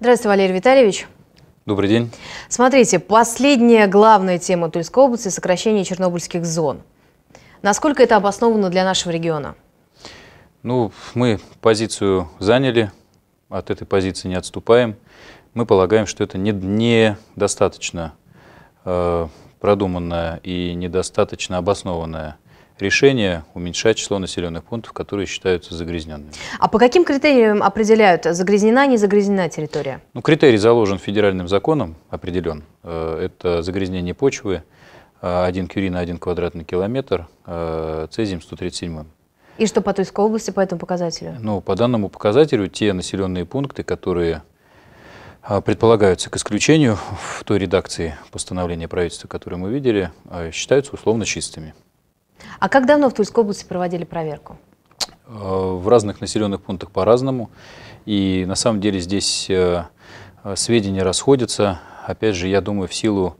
Здравствуйте, Валерий Витальевич. Добрый день. Смотрите, последняя главная тема Тульской области – сокращение чернобыльских зон. Насколько это обосновано для нашего региона? Ну, мы позицию заняли, от этой позиции не отступаем. Мы полагаем, что это недостаточно не, достаточно, э, продуманное и недостаточно обоснованное решение уменьшать число населенных пунктов, которые считаются загрязненными. А по каким критериям определяют, загрязнена, не загрязнена территория? Ну, критерий заложен федеральным законом, определен. Э, это загрязнение почвы, 1 кюри на 1 квадратный километр, э, цезием 137. И что по Тульской области по этому показателю? Ну, по данному показателю те населенные пункты, которые а, предполагаются к исключению в той редакции постановления правительства, которое мы видели, а, считаются условно чистыми. А как давно в Тульской области проводили проверку? А, в разных населенных пунктах по-разному. И на самом деле здесь э, сведения расходятся. Опять же, я думаю, в силу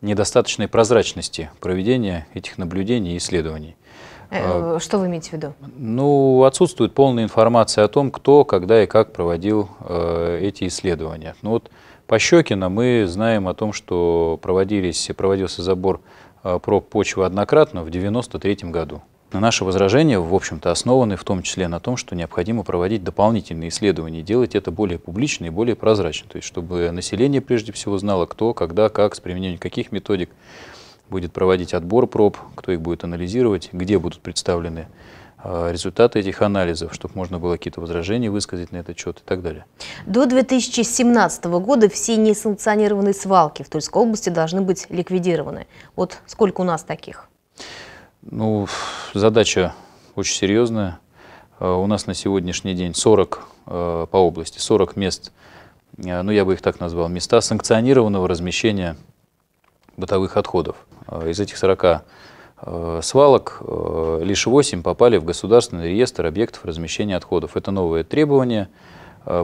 недостаточной прозрачности проведения этих наблюдений и исследований. Э, а, что вы имеете в виду? Ну, отсутствует полная информация о том, кто, когда и как проводил э, эти исследования. Ну вот по Щекино мы знаем о том, что проводились, проводился забор э, проб почвы однократно в 1993 году. Наши возражения, в общем-то, основаны в том числе на том, что необходимо проводить дополнительные исследования, делать это более публично и более прозрачно, то есть чтобы население прежде всего знало, кто, когда, как, с применением каких методик будет проводить отбор проб, кто их будет анализировать, где будут представлены э, результаты этих анализов, чтобы можно было какие-то возражения высказать на этот счет и так далее. До 2017 года все несанкционированные свалки в Тульской области должны быть ликвидированы. Вот сколько у нас таких? Ну, задача очень серьезная. Э, у нас на сегодняшний день 40 э, по области, 40 мест, ну я бы их так назвал, места санкционированного размещения бытовых отходов. Э, из этих 40 э, свалок э, лишь 8 попали в государственный реестр объектов размещения отходов. Это новое требование,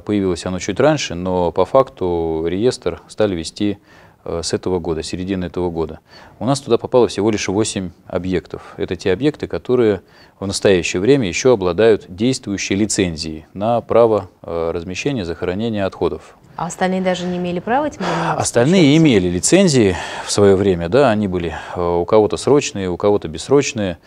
появилось оно чуть раньше, но по факту реестр стали вести с этого года, середины этого года. У нас туда попало всего лишь 8 объектов. Это те объекты, которые в настоящее время еще обладают действующей лицензией на право размещения, захоронения отходов. А остальные даже не имели права этим заниматься? Остальные имели лицензии, в свое время, да, они были э, у кого-то срочные, у кого-то бессрочные,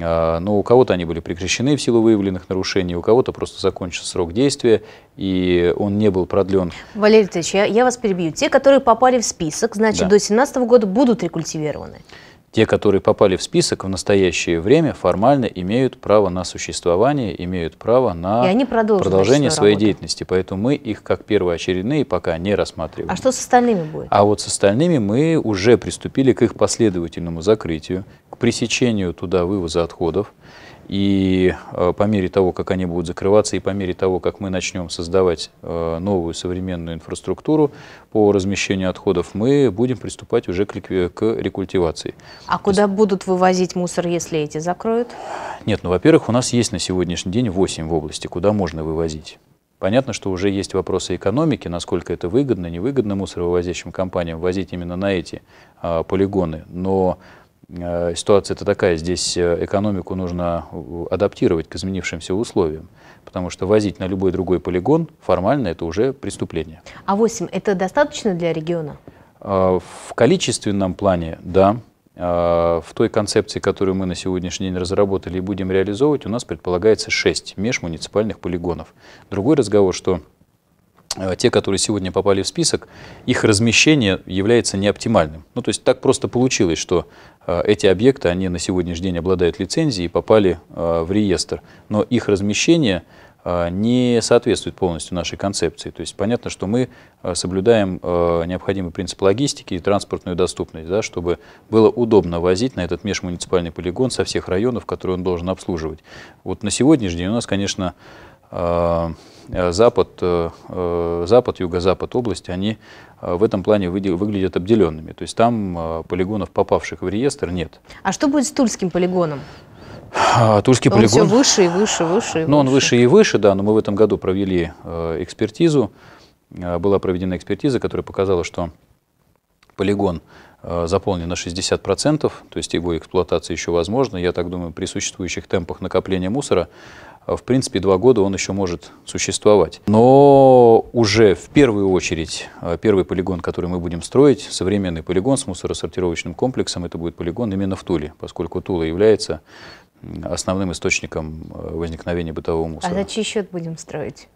а, но ну, у кого-то они были прекращены в силу выявленных нарушений, у кого-то просто закончился срок действия, и он не был продлен. Валерий Ильич, я, я вас перебью. Те, которые попали в список, значит, да. до 2017 года будут рекультивированы? Те, которые попали в список в настоящее время, формально имеют право на существование, имеют право на продолжение своей работу. деятельности. Поэтому мы их как первоочередные пока не рассматриваем. А что с остальными будет? А вот с остальными мы уже приступили к их последовательному закрытию, к пресечению туда вывоза отходов. И э, по мере того, как они будут закрываться, и по мере того, как мы начнем создавать э, новую современную инфраструктуру по размещению отходов, мы будем приступать уже к, рекультивации. А То куда есть... будут вывозить мусор, если эти закроют? Нет, ну, во-первых, у нас есть на сегодняшний день 8 в области, куда можно вывозить. Понятно, что уже есть вопросы экономики, насколько это выгодно, невыгодно мусоровывозящим компаниям возить именно на эти а, полигоны, но Э, ситуация-то такая, здесь э, экономику нужно э, адаптировать к изменившимся условиям, потому что возить на любой другой полигон формально это уже преступление. А 8 это достаточно для региона? В количественном плане, да. В той концепции, которую мы на сегодняшний день разработали и будем реализовывать, у нас предполагается 6 межмуниципальных полигонов. Другой разговор, что Э, те, которые сегодня попали в список, их размещение является неоптимальным. Ну, то есть так просто получилось, что э, эти объекты, они на сегодняшний день обладают лицензией и попали э, в реестр, но их размещение не соответствует полностью нашей концепции. То есть понятно, что мы соблюдаем необходимый принцип логистики и транспортную доступность, да, чтобы было удобно возить на этот межмуниципальный полигон со всех районов, которые он должен обслуживать. Вот на сегодняшний день у нас, конечно, Э, запад, э, э, Запад, Юго-Запад области, они в этом плане выглядят обделенными. То есть там полигонов, попавших в реестр, нет. А что будет с Тульским полигоном? А, тульский он полигон... все выше и выше, выше и Но ну, выше. он выше и выше, да, но мы в этом году провели экспертизу. Была проведена экспертиза, которая показала, что полигон заполнен на 60%, то есть его эксплуатация еще возможна. Я так думаю, при существующих темпах накопления мусора а, в принципе, два года он еще может существовать. Но уже в первую очередь а, первый полигон, который мы будем строить, современный полигон с мусоросортировочным комплексом, это будет полигон именно в Туле, поскольку Тула является основным источником а, возникновения бытового мусора. А за чей счет будем строить?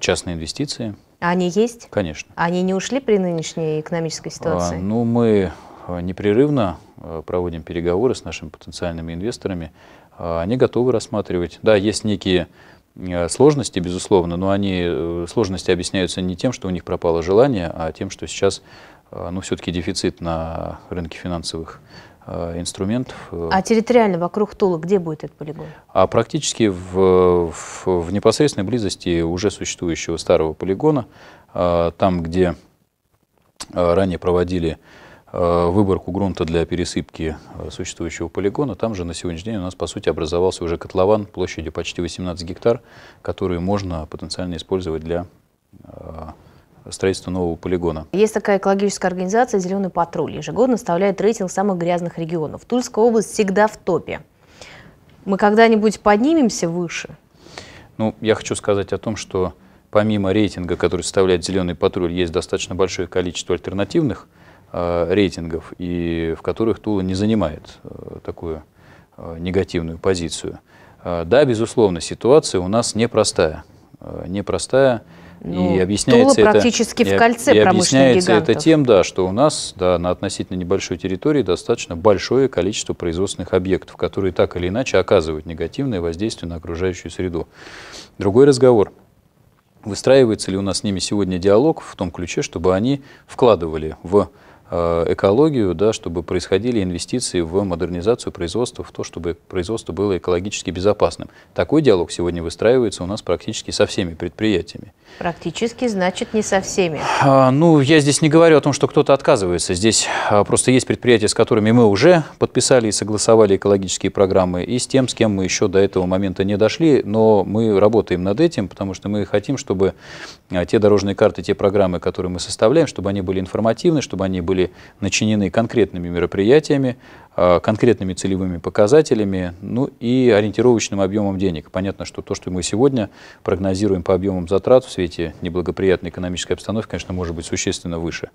Частные инвестиции. А они есть? Конечно. они не ушли при нынешней экономической ситуации? А, ну, мы Э, непрерывно э, проводим переговоры с нашими потенциальными инвесторами. Э, они готовы рассматривать. Да, есть некие сложности, безусловно, но они, сложности объясняются не тем, что у них пропало желание, а тем, что сейчас ну, все-таки дефицит на рынке финансовых инструментов. А территориально вокруг Тулы где будет этот полигон? А практически в, в, в непосредственной близости уже существующего старого полигона, там, где ранее проводили Э, выборку грунта для пересыпки э, существующего полигона. Там же на сегодняшний день у нас, по сути, образовался уже котлован площадью почти 18 гектар, который можно потенциально использовать для э, строительства нового полигона. Есть такая экологическая организация «Зеленый патруль». Ежегодно составляет рейтинг самых грязных регионов. Тульская область всегда в топе. Мы когда-нибудь поднимемся выше? Ну, я хочу сказать о том, что помимо рейтинга, который составляет «Зеленый патруль», есть достаточно большое количество альтернативных – Э, рейтингов, и в которых Тула не занимает э, такую э, негативную позицию. Да, безусловно, ситуация у нас непростая. Непростая. Ну, и объясняется Тула практически это, в кольце и, и объясняется гигантов. это тем, да, что у нас да, на относительно небольшой территории достаточно большое количество производственных объектов, которые так или иначе оказывают негативное воздействие на окружающую среду. Другой разговор. Выстраивается ли у нас с ними сегодня диалог в том ключе, чтобы они вкладывали в Э, экологию, да, чтобы происходили инвестиции в модернизацию производства, в то, чтобы производство было экологически безопасным. Такой диалог сегодня выстраивается у нас практически со всеми предприятиями. Практически, значит, не со всеми. А, ну, я здесь не говорю о том, что кто-то отказывается. Здесь а, просто есть предприятия, с которыми мы уже подписали и согласовали экологические программы, и с тем, с кем мы еще до этого момента не дошли, но мы работаем над этим, потому что мы хотим, чтобы а, те дорожные карты, те программы, которые мы составляем, чтобы они были информативны, чтобы они были были начинены конкретными мероприятиями, а, конкретными целевыми показателями, ну и ориентировочным объемом денег. Понятно, что то, что мы сегодня прогнозируем по объемам затрат в свете неблагоприятной экономической обстановки, конечно, может быть существенно выше.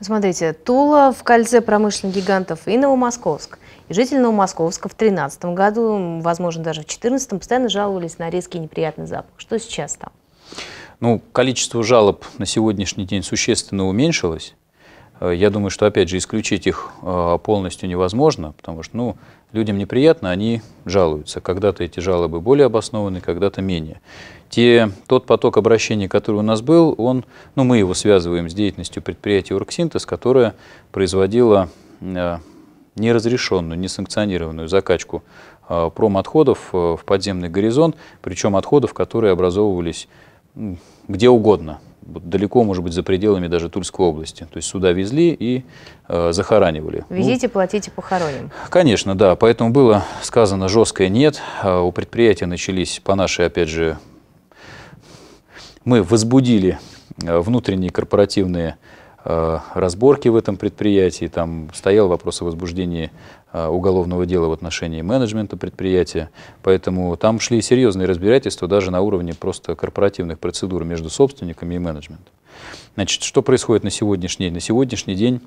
Смотрите, Тула в кольце промышленных гигантов и Новомосковск. И жители Новомосковска в 2013 году, возможно, даже в 2014, постоянно жаловались на резкий неприятный запах. Что сейчас там? Ну, количество жалоб на сегодняшний день существенно уменьшилось. Э, я думаю, что, опять же, исключить их э, полностью невозможно, потому что ну, людям неприятно, они жалуются. Когда-то эти жалобы более обоснованы, когда-то менее. Те, тот поток обращений, который у нас был, он, ну, мы его связываем с деятельностью предприятия «Оргсинтез», которое производило э, неразрешенную, несанкционированную закачку промотходов в подземный горизонт, причем отходов, которые образовывались где угодно – далеко, может быть, за пределами даже Тульской области. То есть сюда везли и э, захоранивали. Ну, Везите, ну, платите, похороним. Конечно, да. Поэтому было сказано жесткое «нет». А у предприятия начались, по нашей, опять же, мы возбудили э, внутренние корпоративные Э, разборки в этом предприятии, там стоял вопрос о возбуждении э, уголовного дела в отношении менеджмента предприятия, поэтому там шли серьезные разбирательства даже на уровне просто корпоративных процедур между собственниками и менеджментом. Значит, что происходит на сегодняшний день? На сегодняшний день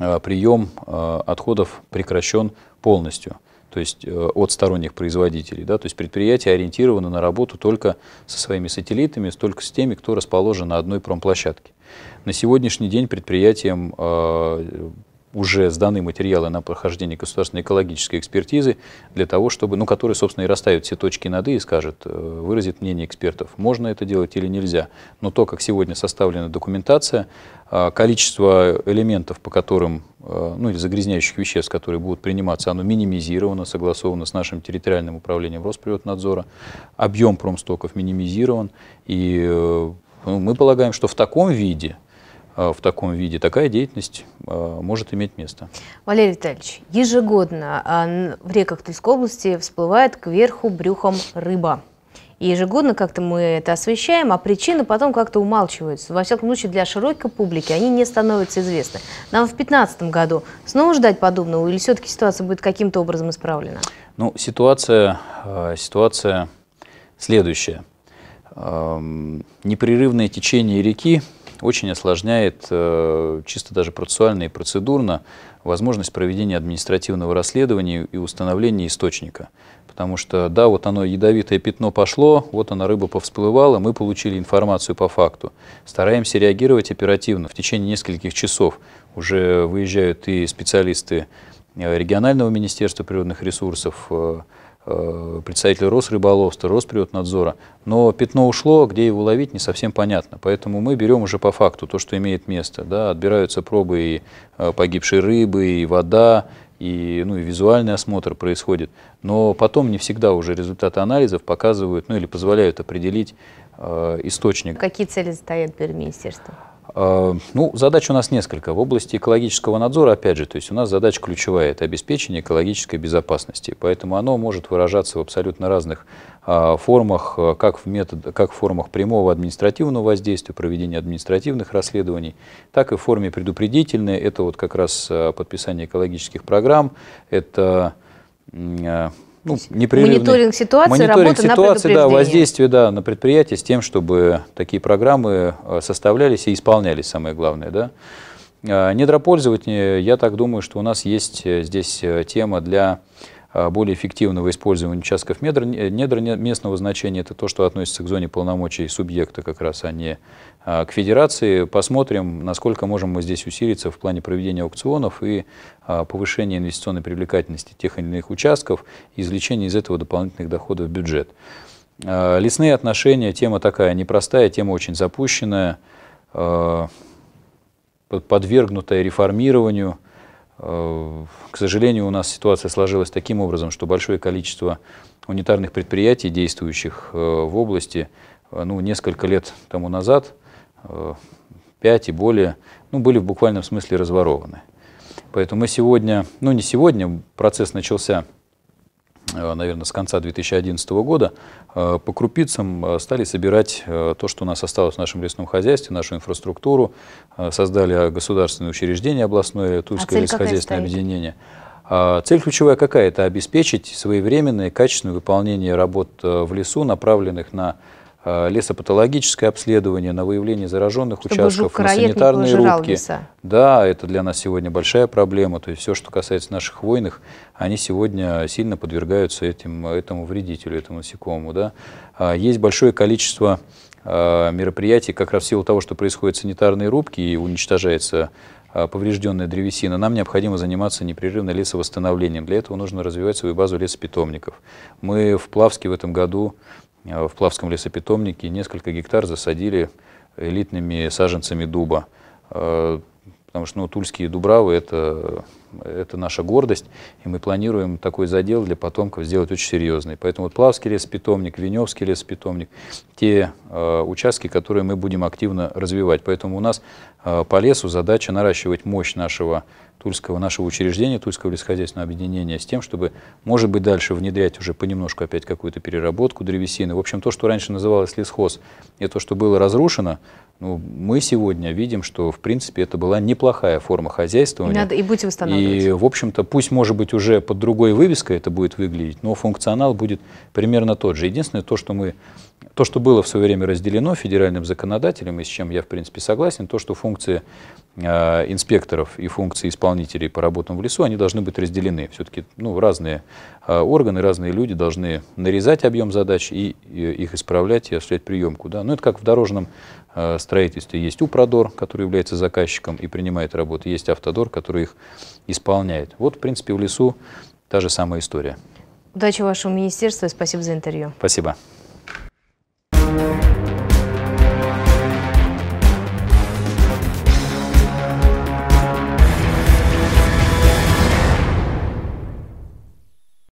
э, прием отходов прекращен полностью то есть от сторонних производителей. Да? То есть предприятие ориентировано на работу только со своими сателлитами, только с теми, кто расположен на одной промплощадке. На сегодняшний день предприятием э, уже сданы материалы на прохождение государственной экологической экспертизы для того, чтобы, ну, которые, собственно, и расставят все точки над «и» и скажет, э, выразит мнение экспертов, можно это делать или нельзя. Но то, как сегодня составлена документация, э, количество элементов, по которым, ну, или загрязняющих веществ, которые будут приниматься, оно минимизировано, согласовано с нашим территориальным управлением Росприроднадзора, объем промстоков минимизирован, и ну, мы полагаем, что в таком виде – Э, в таком виде, такая деятельность э, может иметь место. Валерий Витальевич, ежегодно э, в реках Тульской области всплывает кверху брюхом рыба. И ежегодно как-то мы это освещаем, а причины потом как-то умалчиваются. Во всяком случае, для широкой публики они не становятся известны. Нам в 2015 году снова ждать подобного или все-таки ситуация будет каким-то образом исправлена? Ну, ситуация, ситуация следующая. Эм, непрерывное течение реки очень осложняет э, чисто даже процессуально и процедурно возможность проведения административного расследования и установления источника. Потому что, да, вот оно ядовитое пятно пошло, вот она рыба повсплывала, мы получили информацию по факту. Стараемся реагировать оперативно. В течение нескольких часов уже выезжают и специалисты э, регионального министерства природных ресурсов, э, Э, представители Росрыболовства, Росприводнадзора. Но пятно ушло, а где его ловить, не совсем понятно. Поэтому мы берем уже по факту то, что имеет место. Да, отбираются пробы и э, погибшей рыбы, и вода, и, ну, и визуальный осмотр происходит. Но потом не всегда уже результаты анализов показывают, ну или позволяют определить э, источник. Какие цели стоят перед министерством? А, ну, задач у нас несколько. В области экологического надзора, опять же, то есть у нас задача ключевая – это обеспечение экологической безопасности. Поэтому оно может выражаться в абсолютно разных а, формах, а, как в, метод, как в формах прямого административного воздействия, проведения административных расследований, так и в форме предупредительной. Это вот как раз подписание экологических программ, это ну, непрерывный. Мониторинг ситуации, мониторинг работа ситуации, на да, воздействие да, на предприятие с тем, чтобы такие программы э, составлялись и исполнялись, самое главное. Да? Э, недропользование, я так думаю, что у нас есть э, здесь тема для более эффективного использования участков недр, недр местного значения. Это то, что относится к зоне полномочий субъекта как раз, а не Э, к федерации, посмотрим, насколько можем мы здесь усилиться в плане проведения аукционов и э, повышения инвестиционной привлекательности тех или иных участков, и извлечения из этого дополнительных доходов в бюджет. Э, лесные отношения, тема такая непростая, тема очень запущенная, подвергнутая реформированию. К сожалению, у нас ситуация сложилась таким образом, что большое количество унитарных предприятий, действующих в области, ну, несколько лет тому назад – 5 э, и более, ну, были в буквальном смысле разворованы. Поэтому мы сегодня, ну не сегодня, процесс начался, э, наверное, с конца 2011 года, э, по крупицам стали собирать то, что у нас осталось в нашем лесном хозяйстве, нашу инфраструктуру, создали государственное учреждение областное, Тульское а лесхозяйственное объединение. А, цель ключевая какая? Это обеспечить своевременное и качественное выполнение работ в лесу, направленных на Э, лесопатологическое обследование, на выявление зараженных Чтобы участков, на санитарные рубки. Леса. Да, это для нас сегодня большая проблема. То есть все, что касается наших хвойных, они сегодня сильно подвергаются этим, этому вредителю, этому насекомому. Да? А, есть большое количество а, мероприятий, как раз в силу того, что происходят санитарные рубки и уничтожается а, поврежденная древесина, нам необходимо заниматься непрерывно лесовосстановлением. Для этого нужно развивать свою базу лесопитомников. Мы в Плавске в этом году Э, в Плавском лесопитомнике несколько гектар засадили элитными саженцами дуба. Э, потому что ну, тульские дубравы это, — это наша гордость, и мы планируем такой задел для потомков сделать очень серьезный. Поэтому вот Плавский лесопитомник, Веневский лесопитомник, те э, участки, которые мы будем активно развивать. Поэтому у нас э, по лесу задача наращивать мощь нашего Тульского, нашего учреждения, Тульского лесхозяйственного объединения, с тем, чтобы, может быть, дальше внедрять уже понемножку опять какую-то переработку древесины. В общем, то, что раньше называлось лесхоз, и то, что было разрушено, ну, мы сегодня видим, что, в принципе, это была неплохая форма хозяйства. И надо и будете восстанавливать. И, в общем-то, пусть, может быть, уже под другой вывеской это будет выглядеть, но функционал будет примерно тот же. Единственное, то, что мы то, что было в свое время разделено федеральным законодателем, и с чем я, в принципе, согласен, то, что функции Э, инспекторов и функции исполнителей по работам в лесу, они должны быть разделены. Все-таки ну, разные э, органы, разные люди должны нарезать объем задач и их исправлять и осуществлять приемку. Да? но ну, это как в дорожном э, строительстве. Есть Упродор, который является заказчиком и принимает работу есть Автодор, который их исполняет. Вот, в принципе, в лесу та же самая история. Удачи вашему министерству и спасибо за интервью. Спасибо.